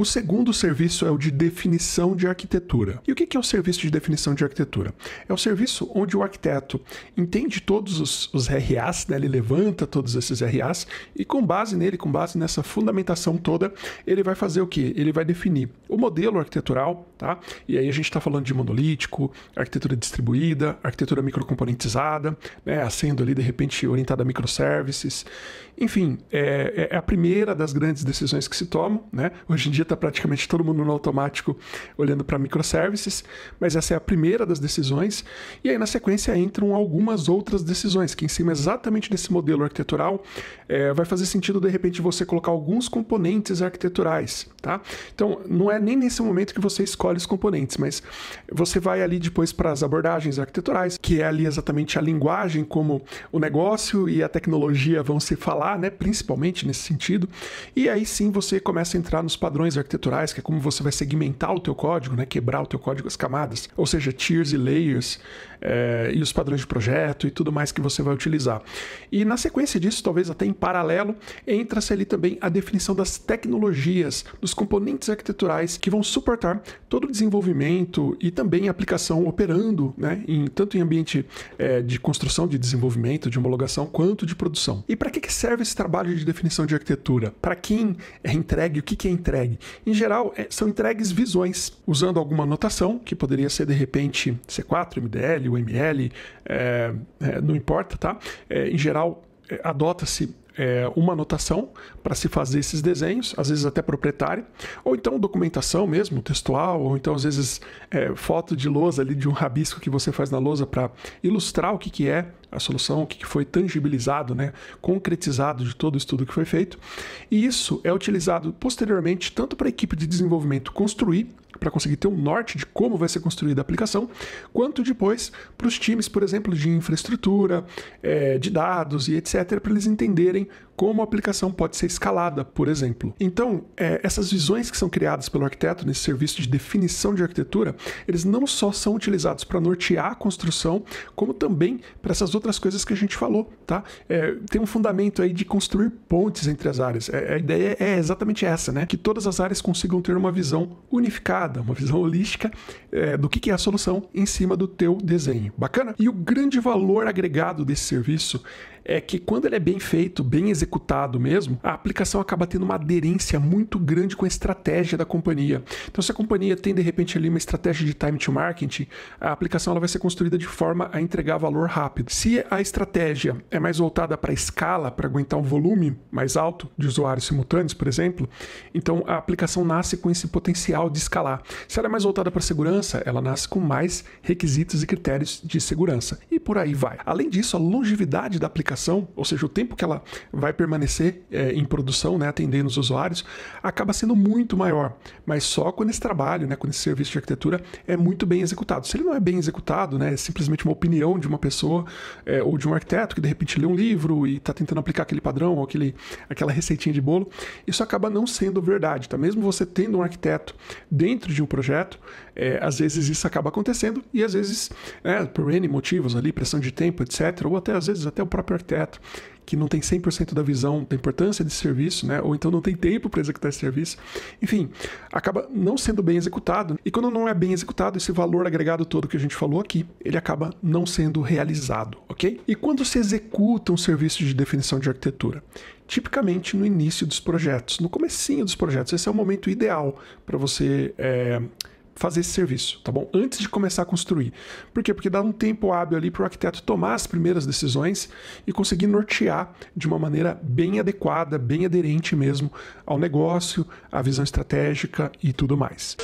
O segundo serviço é o de definição de arquitetura. E o que é o serviço de definição de arquitetura? É o serviço onde o arquiteto entende todos os, os RAs, né? ele levanta todos esses RAs e com base nele, com base nessa fundamentação toda, ele vai fazer o que? Ele vai definir o modelo arquitetural, tá? E aí a gente está falando de monolítico, arquitetura distribuída, arquitetura microcomponentizada, né? sendo ali de repente orientada a microservices. Enfim, é, é, é a primeira das grandes decisões que se tomam, né? Hoje em dia está praticamente todo mundo no automático olhando para microservices, mas essa é a primeira das decisões. E aí, na sequência, entram algumas outras decisões, que em cima exatamente desse modelo arquitetural, é, vai fazer sentido, de repente, você colocar alguns componentes arquiteturais. Tá? Então, não é nem nesse momento que você escolhe os componentes, mas você vai ali depois para as abordagens arquiteturais, que é ali exatamente a linguagem como o negócio e a tecnologia vão se falar, né? principalmente nesse sentido. E aí sim você começa a entrar nos padrões arquiteturais, que é como você vai segmentar o teu código, né? quebrar o teu código as camadas, ou seja, tiers e layers, é, e os padrões de projeto e tudo mais que você vai utilizar. E na sequência disso, talvez até em paralelo, entra-se ali também a definição das tecnologias, dos dos componentes arquiteturais que vão suportar todo o desenvolvimento e também a aplicação operando, né, em, tanto em ambiente é, de construção, de desenvolvimento, de homologação, quanto de produção. E para que, que serve esse trabalho de definição de arquitetura? Para quem é entregue, o que, que é entregue? Em geral, é, são entregues visões, usando alguma notação, que poderia ser de repente C4, MDL, UML, é, é, não importa, tá? É, em geral, é, adota-se é, uma anotação para se fazer esses desenhos, às vezes até proprietária, ou então documentação mesmo, textual, ou então às vezes é, foto de lousa ali, de um rabisco que você faz na lousa para ilustrar o que, que é a solução, o que, que foi tangibilizado, né, concretizado de todo o estudo que foi feito. E isso é utilizado posteriormente tanto para a equipe de desenvolvimento construir para conseguir ter um norte de como vai ser construída a aplicação, quanto depois para os times, por exemplo, de infraestrutura, é, de dados e etc., para eles entenderem como a aplicação pode ser escalada, por exemplo. Então, é, essas visões que são criadas pelo arquiteto nesse serviço de definição de arquitetura, eles não só são utilizados para nortear a construção, como também para essas outras coisas que a gente falou, tá? É, tem um fundamento aí de construir pontes entre as áreas. É, a ideia é exatamente essa, né? Que todas as áreas consigam ter uma visão unificada, uma visão holística é, do que, que é a solução em cima do teu desenho. Bacana? E o grande valor agregado desse serviço é que quando ele é bem feito, bem executado, executado mesmo, a aplicação acaba tendo uma aderência muito grande com a estratégia da companhia. Então, se a companhia tem de repente ali uma estratégia de time to market, a aplicação ela vai ser construída de forma a entregar valor rápido. Se a estratégia é mais voltada para escala, para aguentar um volume mais alto de usuários simultâneos, por exemplo, então a aplicação nasce com esse potencial de escalar. Se ela é mais voltada para segurança, ela nasce com mais requisitos e critérios de segurança. E por aí vai. Além disso, a longevidade da aplicação, ou seja, o tempo que ela vai permanecer é, em produção, né, atendendo os usuários, acaba sendo muito maior. Mas só quando esse trabalho, né, quando esse serviço de arquitetura é muito bem executado. Se ele não é bem executado, né, é simplesmente uma opinião de uma pessoa é, ou de um arquiteto que de repente lê um livro e está tentando aplicar aquele padrão ou aquele, aquela receitinha de bolo, isso acaba não sendo verdade. Tá? Mesmo você tendo um arquiteto dentro de um projeto, é, às vezes isso acaba acontecendo e às vezes, né, por N motivos ali, pressão de tempo, etc., ou até às vezes até o próprio arquiteto que não tem 100% da visão da importância desse serviço, né? ou então não tem tempo para executar esse serviço. Enfim, acaba não sendo bem executado. E quando não é bem executado, esse valor agregado todo que a gente falou aqui, ele acaba não sendo realizado, ok? E quando se executa um serviço de definição de arquitetura? Tipicamente no início dos projetos, no comecinho dos projetos. Esse é o momento ideal para você é, fazer esse serviço, tá bom? Antes de começar a construir. Por quê? Porque dá um tempo hábil ali para o arquiteto tomar as primeiras decisões e conseguir nortear de uma maneira bem adequada, bem aderente mesmo ao negócio, à visão estratégica e tudo mais.